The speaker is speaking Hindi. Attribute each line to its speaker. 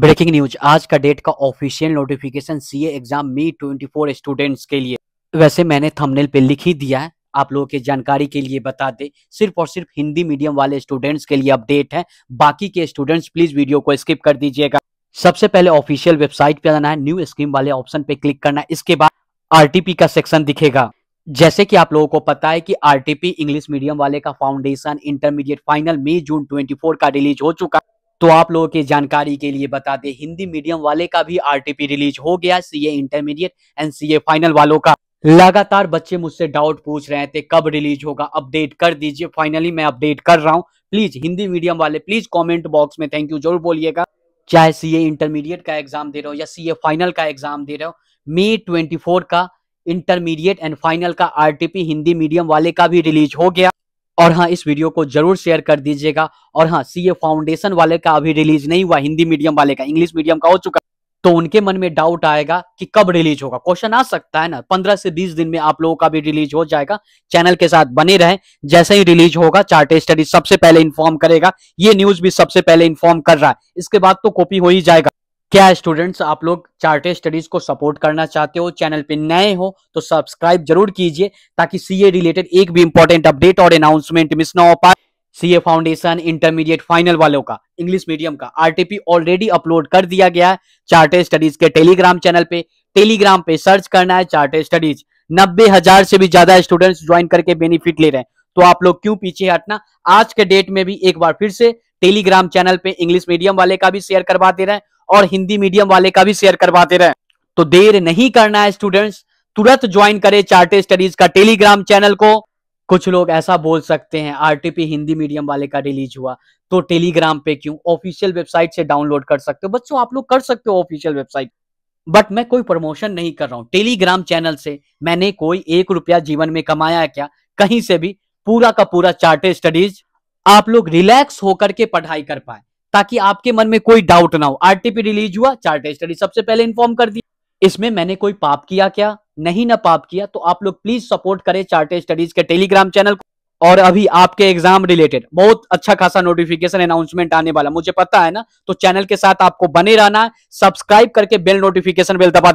Speaker 1: ब्रेकिंग न्यूज आज का डेट का official notification C exam May 24 students के लिए वैसे मैंने थंबनेल पे लिख ही दिया है आप लोगों के जानकारी के लिए बता दे सिर्फ और सिर्फ हिंदी मीडियम वाले स्टूडेंट्स के लिए अपडेट है बाकी के स्टूडेंट्स प्लीज वीडियो को स्किप कर दीजिएगा सबसे पहले ऑफिशियल वेबसाइट पे जाना है न्यू स्कीम वाले ऑप्शन पे क्लिक करना है इसके बाद आर का सेक्शन दिखेगा जैसे कि आप लोगों को पता है कि आरटीपी इंग्लिश मीडियम वाले का फाउंडेशन इंटरमीडिएट फाइनल मई जून 24 का रिलीज हो चुका है तो आप लोगों की जानकारी के लिए बता दें हिंदी मीडियम वाले का भी आरटीपी रिलीज हो गया CA intermediate and CA final वालों का लगातार बच्चे मुझसे डाउट पूछ रहे थे कब रिलीज होगा अपडेट कर दीजिए फाइनली मैं अपडेट कर रहा हूँ प्लीज हिंदी मीडियम वाले प्लीज कमेंट बॉक्स में थैंक यू जरूर बोलिएगा चाहे ए इंटरमीडिएट का एग्जाम दे रहे हो या ए फाइनल का एग्जाम दे रहे हो मे 24 का इंटरमीडिएट एंड फाइनल का आरटीपी हिंदी मीडियम वाले का भी रिलीज हो गया और हाँ इस वीडियो को जरूर शेयर कर दीजिएगा और हाँ सीए फाउंडेशन वाले का अभी रिलीज नहीं हुआ हिंदी मीडियम वाले का इंग्लिश मीडियम का हो चुका तो उनके मन में डाउट आएगा कि कब रिलीज होगा क्वेश्चन आ सकता है ना पंद्रह से बीस दिन में आप लोगों का भी रिलीज हो जाएगा चैनल के साथ बने रहें जैसे ही रिलीज होगा चार्ट स्टडी सबसे पहले इन्फॉर्म करेगा ये न्यूज भी सबसे पहले इन्फॉर्म कर रहा है इसके बाद तो कॉपी हो ही जाएगा क्या स्टूडेंट्स आप लोग चार्टेड स्टडीज को सपोर्ट करना चाहते हो चैनल पे नए हो तो सब्सक्राइब जरूर कीजिए ताकि सीए रिलेटेड एक भी इंपॉर्टेंट अपडेट और अनाउंसमेंट मिस ना हो पाए सीए फाउंडेशन इंटरमीडिएट फाइनल वालों का इंग्लिश मीडियम का आरटीपी ऑलरेडी अपलोड कर दिया गया है चार्टेड स्टडीज के टेलीग्राम चैनल पे टेलीग्राम पे सर्च करना है चार्टेड स्टडीज नब्बे हजार से भी ज्यादा स्टूडेंट्स ज्वाइन करके बेनिफिट ले रहे हैं तो आप लोग क्यों पीछे हटना आज के डेट में भी एक बार फिर से टेलीग्राम चैनल पे इंग्लिश मीडियम वाले का भी शेयर करवाते रहे और हिंदी मीडियम वाले का भी शेयर करवाते रहे तो देर नहीं करना है स्टूडेंट्स तुरंत ज्वाइन करें चार्टे स्टडीज का टेलीग्राम चैनल को कुछ लोग ऐसा बोल सकते हैं आरटीपी हिंदी मीडियम वाले का रिलीज हुआ तो टेलीग्राम पे क्यों ऑफिशियल वेबसाइट से डाउनलोड कर सकते हो बच्चों आप लोग कर सकते हो ऑफिशियल वेबसाइट बट मैं कोई प्रमोशन नहीं कर रहा हूँ टेलीग्राम चैनल से मैंने कोई एक रुपया जीवन में कमाया है क्या कहीं से भी पूरा का पूरा चार्टे स्टडीज आप लोग रिलैक्स होकर के पढ़ाई कर पाए ताकि आपके मन में कोई डाउट ना हो आरटीपी रिलीज हुआ चार्ट स्टडी सबसे पहले इन्फॉर्म कर दिया इसमें मैंने कोई पाप किया क्या नहीं ना पाप किया तो आप लोग प्लीज सपोर्ट करें चार्ट स्टडीज के टेलीग्राम चैनल को और अभी आपके एग्जाम रिलेटेड बहुत अच्छा खासा नोटिफिकेशन अनाउंसमेंट आने वाला मुझे पता है ना तो चैनल के साथ आपको बने रहना सब्सक्राइब करके बेल नोटिफिकेशन बेल दबा दी